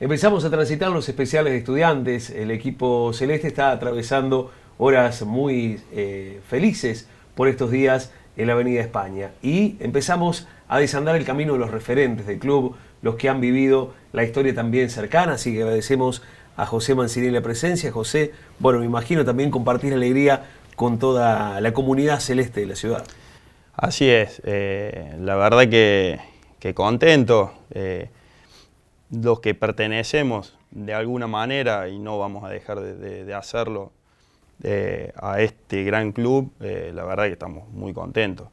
Empezamos a transitar los especiales de estudiantes. El equipo celeste está atravesando horas muy eh, felices por estos días en la Avenida España. Y empezamos a desandar el camino de los referentes del club, los que han vivido la historia también cercana. Así que agradecemos a José Mancini la presencia. José, bueno, me imagino también compartir la alegría con toda la comunidad celeste de la ciudad. Así es, eh, la verdad que, contento. Eh, los que pertenecemos de alguna manera, y no vamos a dejar de, hacerlo, eh, a este gran club, eh, la verdad que estamos muy contentos.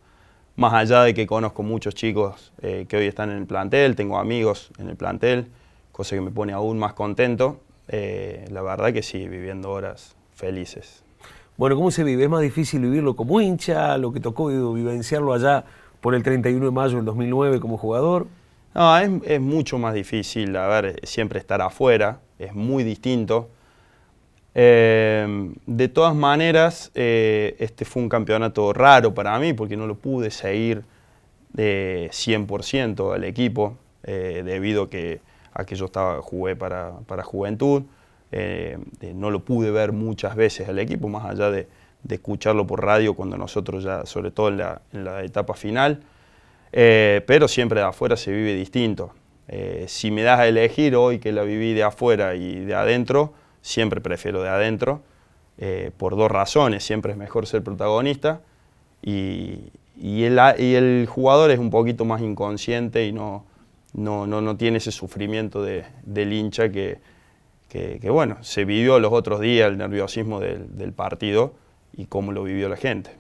Más allá de que conozco muchos chicos eh, que hoy están en el plantel, tengo amigos en el plantel, cosa que me pone aún más contento, la verdad que sí, viviendo horas felices. Bueno, ¿cómo se vive? ¿Es más difícil vivirlo como hincha, lo que tocó vivenciarlo allá por el 31 de mayo del 2009 como jugador? No, es, mucho más difícil, a ver, siempre estar afuera, es muy distinto. Eh, de todas maneras, eh, este fue un campeonato raro para mí porque no lo pude seguir de 100% al equipo, eh, debido a que, aquello yo estaba, jugué para, Juventud. no lo pude ver muchas veces al equipo, más allá de, escucharlo por radio cuando nosotros ya, sobre todo en la etapa final, eh, pero siempre de afuera se vive distinto. Eh, si me das a elegir hoy que la viví de afuera y de adentro, siempre prefiero de adentro, eh, por dos razones. Siempre es mejor ser protagonista y, el, jugador es un poquito más inconsciente y no, tiene ese sufrimiento de, del hincha que, bueno, se vivió los otros días el nerviosismo del partido y cómo lo vivió la gente.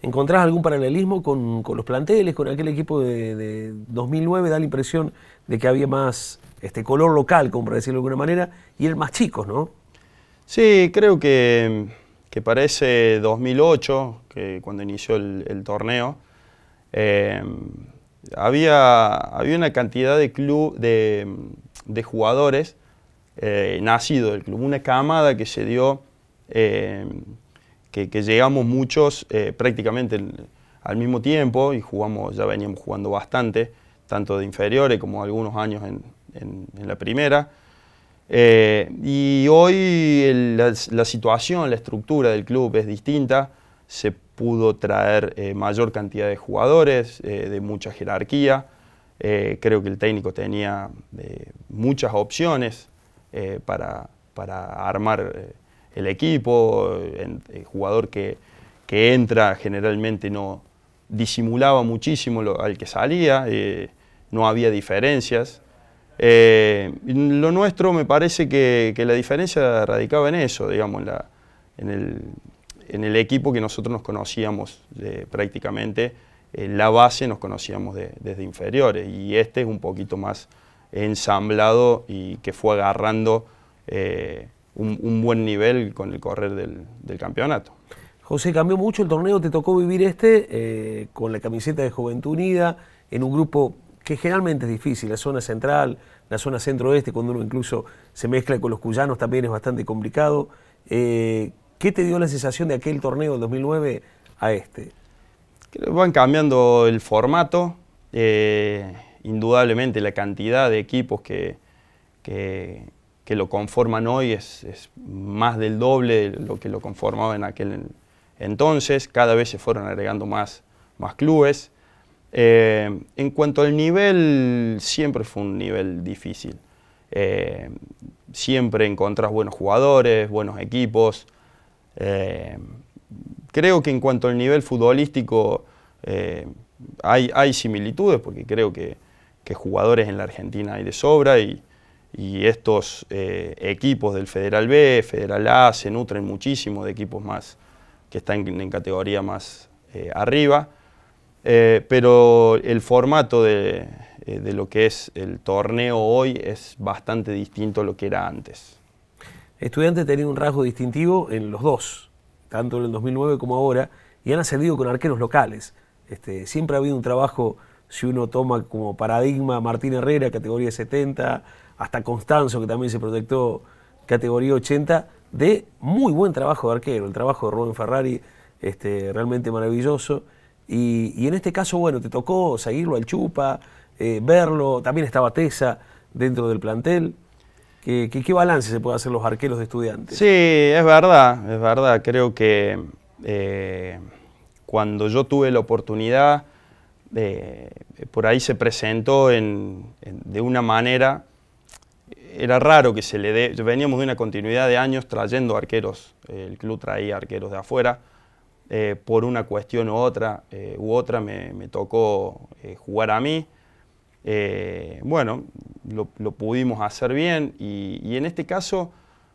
¿Encontrás algún paralelismo con, los planteles, con aquel equipo de, 2009? Da la impresión de que había más este, color local, como para decirlo de alguna manera, y el más chicos, ¿no? Sí, creo que, parece 2008, que cuando inició el, torneo. Eh, había, había una cantidad de, club, de, jugadores eh, nacidos del club, una camada que se dio... Eh, que, llegamos muchos eh, prácticamente al mismo tiempo y jugamos, ya veníamos jugando bastante, tanto de inferiores como algunos años en, la primera. Eh, y hoy la, situación, la estructura del club es distinta, se pudo traer eh, mayor cantidad de jugadores, de mucha jerarquía, creo que el técnico tenía muchas opciones para, para, armar el equipo, el jugador que, entra generalmente no disimulaba muchísimo al que salía, eh, no había diferencias. Eh, lo nuestro me parece que, la diferencia radicaba en eso, digamos, en, la, en, el, equipo que nosotros nos conocíamos prácticamente, en la base nos conocíamos desde inferiores y este es un poquito más ensamblado y que fue agarrando eh, un, buen nivel con el correr del, campeonato. José, cambió mucho el torneo, te tocó vivir este eh, con la camiseta de Juventud Unida, en un grupo que generalmente es difícil, la zona central, la zona centro-oeste, cuando uno incluso se mezcla con los cuyanos también es bastante complicado. Eh, ¿Qué te dio la sensación de aquel torneo del 2009 a este? Que van cambiando el formato, eh, indudablemente la cantidad de equipos que, que, que lo conforman hoy es, más del doble de lo que lo conformaba en aquel entonces. Cada vez se fueron agregando más, más clubes. Eh, en cuanto al nivel, siempre fue un nivel difícil. Eh, siempre encontrás buenos jugadores, buenos equipos. Eh, creo que en cuanto al nivel futbolístico hay, similitudes, porque creo que, que jugadores en la Argentina hay de sobra y y estos eh, equipos del Federal B, Federal A, se nutren muchísimo de equipos más que están en, categoría más eh, arriba, eh, pero el formato de, lo que es el torneo hoy es bastante distinto a lo que era antes. Estudiantes tenían un rasgo distintivo en los dos, tanto en el 2009 como ahora, y han ascendido con arqueros locales. Este, siempre ha habido un trabajo si uno toma como paradigma Martín Herrera, categoría 70, hasta Constanzo, que también se proyectó categoría 80, de muy buen trabajo de arquero, el trabajo de Rubén Ferrari, este, realmente maravilloso. Y, en este caso, bueno, te tocó seguirlo al Chupa, eh, verlo, también estaba Tesa dentro del plantel. ¿Qué, balance se puede hacer los arqueros de estudiantes? Sí, es verdad, es verdad. Creo que eh, cuando yo tuve la oportunidad eh, por ahí se presentó de una manera, era raro que se le dé, veníamos de una continuidad de años trayendo arqueros, el club traía arqueros de afuera, eh, por una cuestión u otra, eh, u otra me, tocó jugar a mí. bueno, lo, pudimos hacer bien y en este caso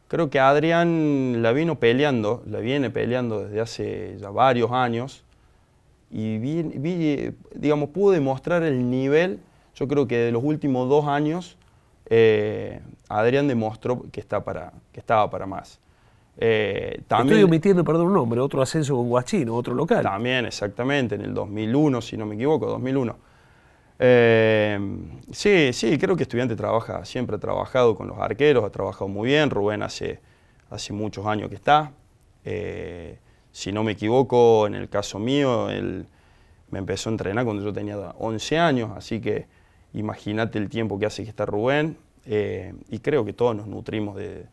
creo que Adrián la vino peleando, la viene peleando desde hace ya varios años y vi, digamos, pude demostrar el nivel, yo creo que de los últimos dos años, eh, Adrián demostró que, está para, que estaba para más. Eh, también, Estoy omitiendo, perdón, un nombre, otro ascenso con Guachino, otro local. También, exactamente, en el 2001, si no me equivoco, 2001. Eh, sí, sí, creo que Estudiante trabaja, siempre ha trabajado con los arqueros, ha trabajado muy bien. Rubén hace, hace muchos años que está. Eh, si no me equivoco, en el caso mío, él me empezó a entrenar cuando yo tenía 11 años, así que imagínate el tiempo que hace que está Rubén, eh, y creo que todos nos nutrimos de,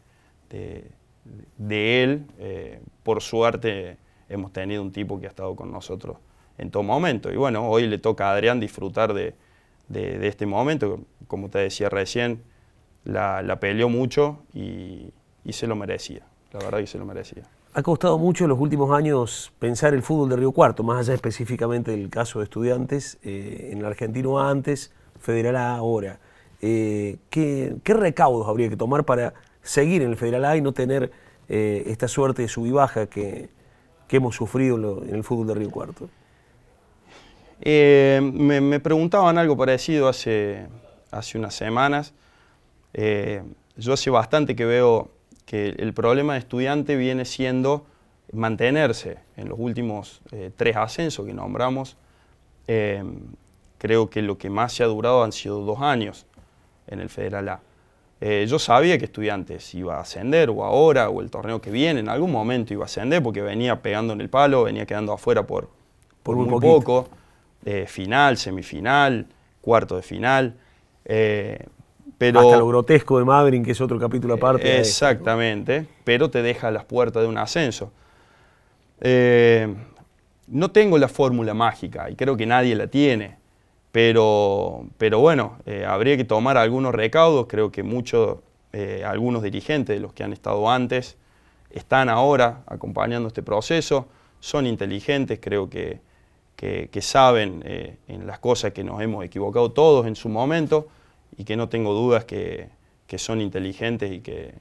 él. Eh, por suerte hemos tenido un tipo que ha estado con nosotros en todo momento, y bueno, hoy le toca a Adrián disfrutar de, este momento, como te decía recién, la, peleó mucho y se lo merecía, la verdad que se lo merecía. Ha costado mucho en los últimos años pensar el fútbol de Río Cuarto, más allá específicamente del caso de estudiantes, eh, en el argentino antes, federal A ahora. Eh, ¿qué, recaudos habría que tomar para seguir en el federal A y no tener eh, esta suerte de sub y baja que, hemos sufrido en, el fútbol de Río Cuarto? Me, preguntaban algo parecido hace, hace unas semanas. yo hace bastante que veo que el problema de estudiante viene siendo mantenerse en los últimos eh, tres ascensos que nombramos. Em, creo que lo que más se ha durado han sido dos años en el Federal A. Eh, yo sabía que estudiantes iba a ascender, o ahora, o el torneo que viene, en algún momento iba a ascender, porque venía pegando en el palo, venía quedando afuera por, por, poco. Eh, final, semifinal, cuarto de final. Pero, Hasta lo grotesco de Madryn, que es otro capítulo aparte. Eh, exactamente, pero te deja las puertas de un ascenso. Eh, no tengo la fórmula mágica y creo que nadie la tiene, pero, bueno, eh, habría que tomar algunos recaudos, creo que muchos, algunos dirigentes de los que han estado antes, están ahora acompañando este proceso, son inteligentes, creo que, que, que saben en las cosas que nos hemos equivocado todos en su momento y que no tengo dudas que, son inteligentes y que,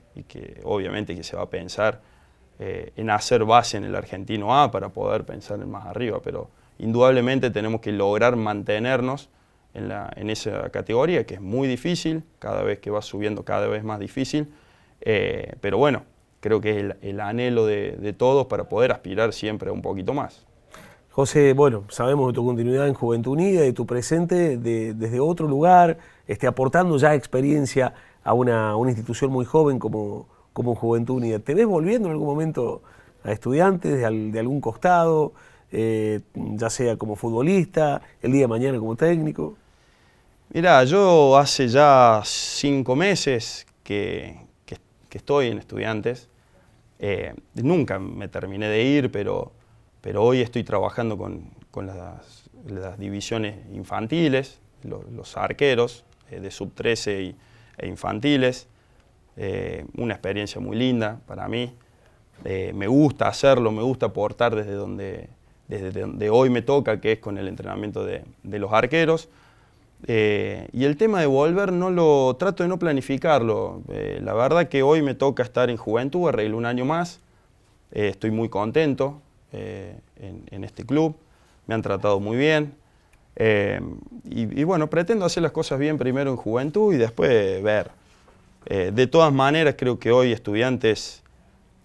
obviamente que se va a pensar eh, en hacer base en el argentino A para poder pensar en más arriba, pero indudablemente tenemos que lograr mantenernos en, esa categoría que es muy difícil, cada vez que va subiendo cada vez más difícil, eh, pero bueno, creo que es el, anhelo de, todos para poder aspirar siempre un poquito más. José, bueno, sabemos de tu continuidad en Juventud Unida, y tu presente desde otro lugar, este, aportando ya experiencia a una, institución muy joven como, como Juventud Unida. ¿Te ves volviendo en algún momento a estudiantes de, algún costado, eh, ya sea como futbolista, el día de mañana como técnico? Mira, yo hace ya cinco meses que, estoy en estudiantes. Eh, nunca me terminé de ir, pero pero hoy estoy trabajando con, las, divisiones infantiles, los arqueros eh, de sub 13 e infantiles. Eh, una experiencia muy linda para mí. Eh, me gusta hacerlo, me gusta aportar desde donde, desde hoy me toca, que es con el entrenamiento de, los arqueros. y el tema de volver no lo trato de no planificarlo. la verdad que hoy me toca estar en Juventud, arreglo un año más. estoy muy contento. Eh, en, este club, me han tratado muy bien. Eh, y, bueno, pretendo hacer las cosas bien primero en juventud y después ver. Eh, de todas maneras, creo que hoy estudiantes,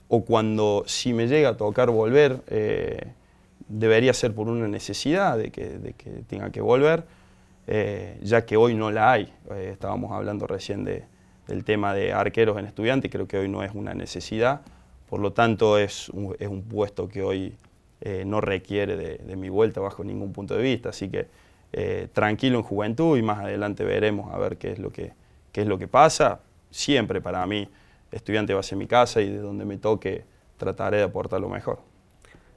o cuando si me llega a tocar volver, debería ser por una necesidad de que, de que tenga que volver, ya que hoy no la hay. estábamos hablando recién de, del tema de arqueros en estudiantes, creo que hoy no es una necesidad. Por lo tanto, es un, puesto que hoy eh, no requiere de, mi vuelta bajo ningún punto de vista. Así que eh, tranquilo en juventud y más adelante veremos a ver qué es lo que, es lo que pasa. Siempre para mí, estudiante va a ser mi casa y de donde me toque trataré de aportar lo mejor.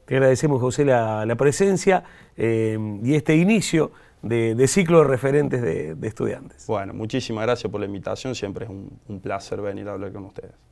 Te agradecemos, José, la, presencia eh, y este inicio de, ciclo de referentes de, estudiantes. Bueno, muchísimas gracias por la invitación. Siempre es un placer venir a hablar con ustedes.